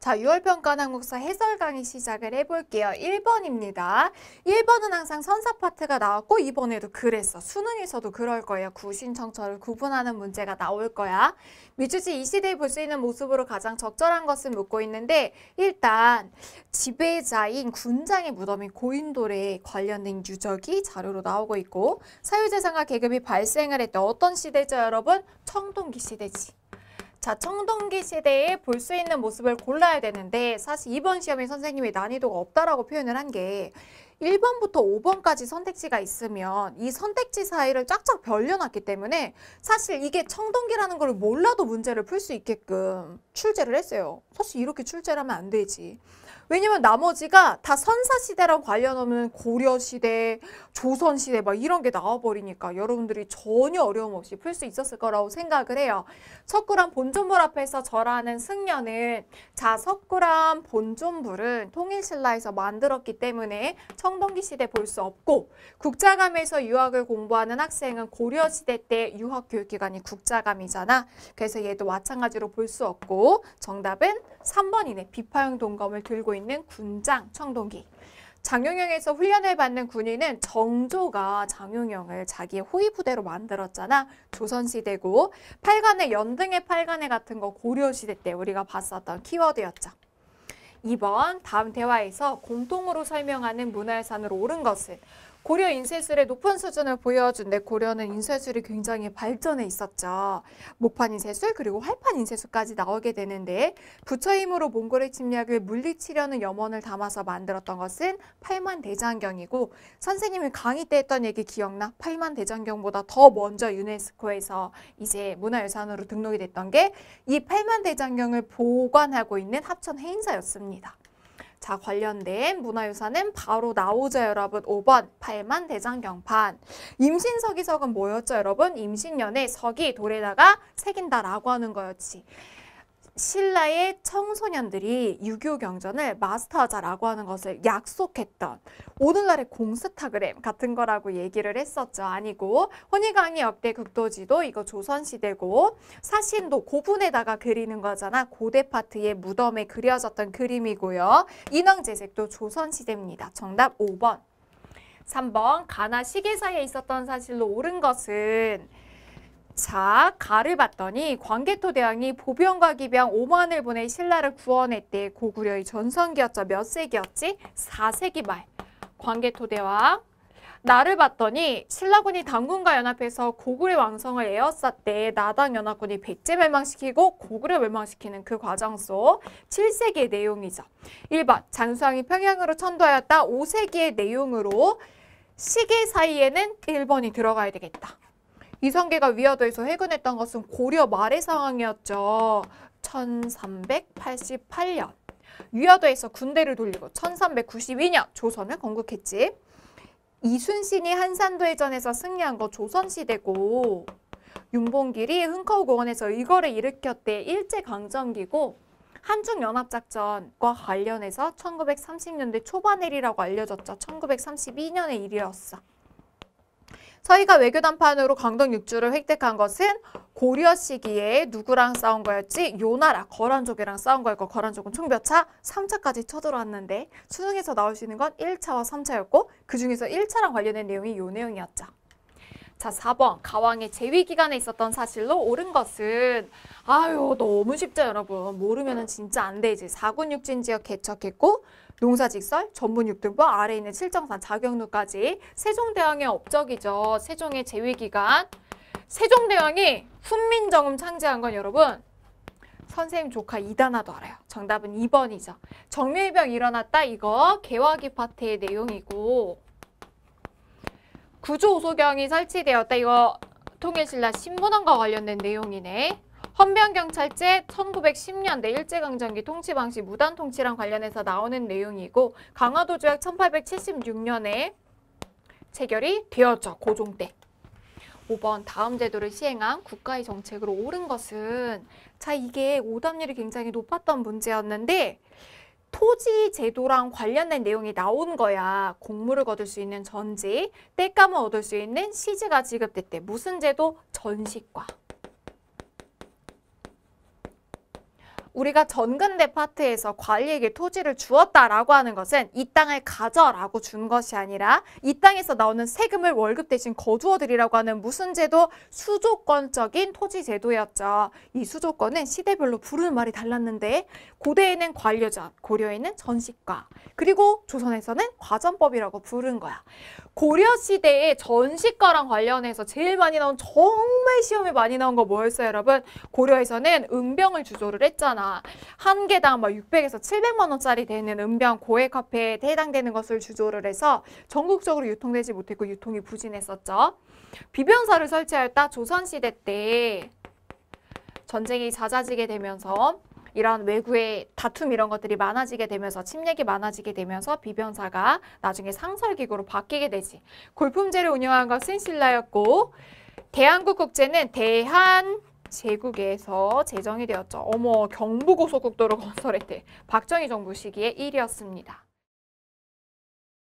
자, 6월 평가원 한국사 해설 강의 시작을 해볼게요. 1번입니다. 1번은 항상 선사 파트가 나왔고 2번에도 그랬어. 수능에서도 그럴 거예요. 구신청처를 구분하는 문제가 나올 거야. 미주지 이 시대에 볼 수 있는 모습으로 가장 적절한 것을 묻고 있는데 일단 지배자인 군장의 무덤인 고인돌에 관련된 유적이 자료로 나오고 있고 사유재산과 계급이 발생을 했던 어떤 시대죠, 여러분? 청동기 시대지. 자, 청동기 시대에 볼 수 있는 모습을 골라야 되는데 사실 이번 시험에 선생님이 난이도가 없다라고 표현을 한게 1번부터 5번까지 선택지가 있으면 이 선택지 사이를 쫙쫙 벌려놨기 때문에 사실 이게 청동기라는 걸 몰라도 문제를 풀 수 있게끔 출제를 했어요. 사실 이렇게 출제를 하면 안 되지. 왜냐면 나머지가 다 선사시대랑 관련 없는 고려시대, 조선시대 막 이런 게 나와버리니까 여러분들이 전혀 어려움 없이 풀 수 있었을 거라고 생각을 해요. 석굴암 본존불 앞에서 절하는 승려는 자 석굴암 본존불은 통일신라에서 만들었기 때문에 성동기 시대 볼 수 없고 국자감에서 유학을 공부하는 학생은 고려시대 때 유학 교육기관이 국자감이잖아. 그래서 얘도 마찬가지로 볼 수 없고 정답은 3번이네. 비파형 동검을 들고 있는 군장 청동기. 장용영에서 훈련을 받는 군인은 정조가 장용영을 자기의 호위부대로 만들었잖아. 조선시대고 팔간의 연등의 팔간의 같은 거 고려시대 때 우리가 봤었던 키워드였죠. 2번 다음 대화에서 공통으로 설명하는 문화유산으로 옳은 것은 고려 인쇄술의 높은 수준을 보여준데 고려는 인쇄술이 굉장히 발전해 있었죠. 목판 인쇄술 그리고 활판 인쇄술까지 나오게 되는데 부처 힘으로 몽골의 침략을 물리치려는 염원을 담아서 만들었던 것은 팔만 대장경이고 선생님이 강의 때 했던 얘기 기억나? 팔만 대장경보다 더 먼저 유네스코에서 이제 문화유산으로 등록이 됐던 게 이 팔만 대장경을 보관하고 있는 합천 해인사였습니다. 자, 관련된 문화유산은 바로 나오죠, 여러분. 5번 팔만 대장경판. 임신서기석은 뭐였죠, 여러분? 임신년에 석이 돌에다가 새긴다라고 하는 거였지. 신라의 청소년들이 유교 경전을 마스터하자라고 하는 것을 약속했던 오늘날의 공스타그램 같은 거라고 얘기를 했었죠. 아니고 혼희강의 역대 극도지도 이거 조선시대고 사신도 고분에다가 그리는 거잖아. 고대 파트의 무덤에 그려졌던 그림이고요. 인왕제색도 조선시대입니다. 정답 5번. 3번 가나 시계사에 있었던 사실로 옳은 것은 자, 가를 봤더니 광개토 대왕이 보병과 기병 5만을 보내 신라를 구원했대. 고구려의 전성기였죠. 몇 세기였지? 4세기 말. 광개토 대왕. 나를 봤더니 신라군이 당군과 연합해서 고구려 왕성을 에워었대 나당 연합군이 백제 멸망시키고 고구려 멸망시키는 그 과정 속 7세기의 내용이죠. 1번 장수왕이 평양으로 천도하였다. 5세기의 내용으로 시기 사이에는 1번이 들어가야 되겠다. 이성계가 위화도에서 해군했던 것은 고려 말의 상황이었죠. 1388년 위화도에서 군대를 돌리고 1392년 조선을 건국했지. 이순신이 한산도해전에서 승리한 거 조선시대고 윤봉길이 흥커우공원에서 이거를 일으켰대 일제강점기고 한중연합작전과 관련해서 1930년대 초반일이라고 알려졌죠. 1932년의 일이었어. 서희가 외교 담판으로 강동 육주를 획득한 것은 고려 시기에 누구랑 싸운 거였지? 요나라, 거란족이랑 싸운 거였고 거란족은 총 몇 차? 3차까지 쳐들어왔는데 수능에서 나올 수 있는 건 1차와 3차였고 그중에서 1차랑 관련된 내용이 요 내용이었죠. 자, 4번 가왕의 재위 기간에 있었던 사실로 옳은 것은 아유 너무 쉽죠 여러분 모르면은 진짜 안 되지 4군 육진 지역 개척했고 농사직설, 전문육등법, 아래 있는 칠정산, 자격루까지 세종대왕의 업적이죠. 세종의 재위기간. 세종대왕이 훈민정음 창제한 건 여러분 선생님 조카 이단아도 알아요. 정답은 2번이죠. 정밀병 일어났다 이거 개화기 파트의 내용이고 구조오소경이 설치되었다 이거 통일신라 신문헌과 관련된 내용이네. 헌병경찰제 1910년대 일제강점기 통치 방식 무단 통치랑 관련해서 나오는 내용이고 강화도 조약 1876년에 체결이 되었죠. 고종 때. 5번 다음 제도를 시행한 국가의 정책으로 옳은 것은 자 이게 오답률이 굉장히 높았던 문제였는데 토지 제도랑 관련된 내용이 나온 거야. 공물을 거둘 수 있는 전지, 땔감을 얻을 수 있는 시지가 지급됐대 무슨 제도? 전시과. 우리가 전근대 파트에서 관리에게 토지를 주었다라고 하는 것은 이 땅을 가져라고 준 것이 아니라 이 땅에서 나오는 세금을 월급 대신 거두어드리라고 하는 무슨 제도? 수조권적인 토지 제도였죠. 이 수조권은 시대별로 부르는 말이 달랐는데 고대에는 관료전, 고려에는 전식과, 그리고 조선에서는 과전법이라고 부른 거야. 고려 시대에 전식과랑 관련해서 제일 많이 나온 정말 시험에 많이 나온 거 뭐였어요, 여러분? 고려에서는 은병을 주조를 했잖아. 한 개당 막 600에서 700만 원짜리 되는 은변 고액 화폐에 해당되는 것을 주조를 해서 전국적으로 유통되지 못했고 유통이 부진했었죠. 비변사를 설치하였다 조선시대 때 전쟁이 잦아지게 되면서 이런 외구의 다툼 이런 것들이 많아지게 되면서 침략이 많아지게 되면서 비변사가 나중에 상설기구로 바뀌게 되지. 골품제를 운영한 것은 신라였고 대한국 국제는 대한 제국에서 제정이 되었죠. 어머 경부고속국도로 건설했대. 박정희 정부 시기의 일이었습니다.